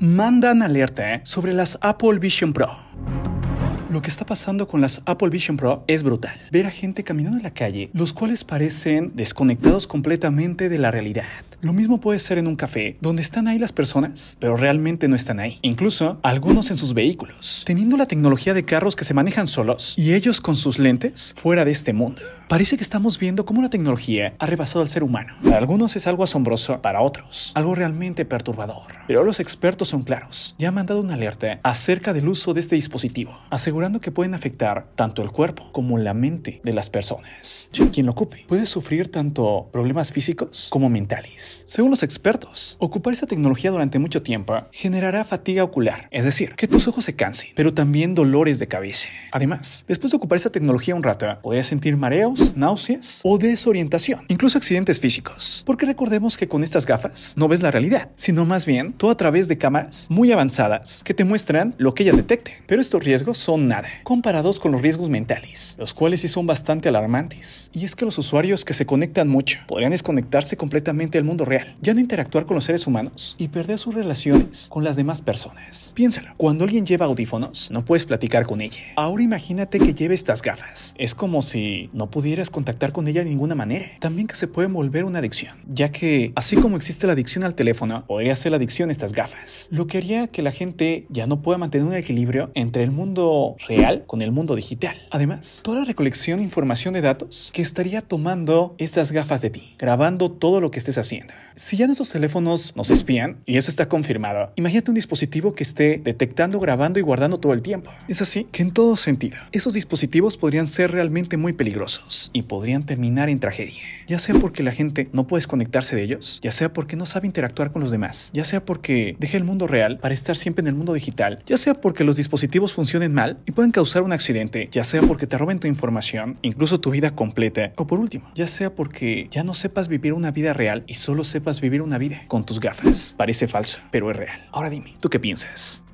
mandan alerta ¿eh? sobre las Apple Vision Pro. Lo que está pasando con las Apple Vision Pro es brutal. Ver a gente caminando en la calle, los cuales parecen desconectados completamente de la realidad. Lo mismo puede ser en un café, donde están ahí las personas, pero realmente no están ahí. Incluso algunos en sus vehículos, teniendo la tecnología de carros que se manejan solos y ellos con sus lentes fuera de este mundo. Parece que estamos viendo cómo la tecnología ha rebasado al ser humano. Para algunos es algo asombroso, para otros algo realmente perturbador. Pero los expertos son claros, ya han mandado una alerta acerca del uso de este dispositivo, asegurando que pueden afectar tanto el cuerpo como la mente de las personas. Quien lo ocupe puede sufrir tanto problemas físicos como mentales según los expertos, ocupar esta tecnología durante mucho tiempo generará fatiga ocular, es decir, que tus ojos se cansen, pero también dolores de cabeza. Además, después de ocupar esta tecnología un rato, podrías sentir mareos, náuseas o desorientación, incluso accidentes físicos. Porque recordemos que con estas gafas no ves la realidad, sino más bien todo a través de cámaras muy avanzadas que te muestran lo que ellas detecten. Pero estos riesgos son nada, comparados con los riesgos mentales, los cuales sí son bastante alarmantes. Y es que los usuarios que se conectan mucho podrían desconectarse completamente del mundo real, ya no interactuar con los seres humanos y perder sus relaciones con las demás personas. Piénsalo, cuando alguien lleva audífonos, no puedes platicar con ella. Ahora imagínate que lleve estas gafas. Es como si no pudieras contactar con ella de ninguna manera. También que se puede volver una adicción, ya que así como existe la adicción al teléfono, podría ser la adicción a estas gafas, lo que haría que la gente ya no pueda mantener un equilibrio entre el mundo real con el mundo digital. Además, toda la recolección de información de datos que estaría tomando estas gafas de ti, grabando todo lo que estés haciendo si ya nuestros teléfonos nos espían, y eso está confirmado, imagínate un dispositivo que esté detectando, grabando y guardando todo el tiempo. Es así que en todo sentido, esos dispositivos podrían ser realmente muy peligrosos y podrían terminar en tragedia. Ya sea porque la gente no puede desconectarse de ellos, ya sea porque no sabe interactuar con los demás, ya sea porque deja el mundo real para estar siempre en el mundo digital, ya sea porque los dispositivos funcionen mal y pueden causar un accidente, ya sea porque te roben tu información, incluso tu vida completa, o por último, ya sea porque ya no sepas vivir una vida real y solo solo sepas vivir una vida con tus gafas. Parece falso, pero es real. Ahora dime, ¿tú qué piensas?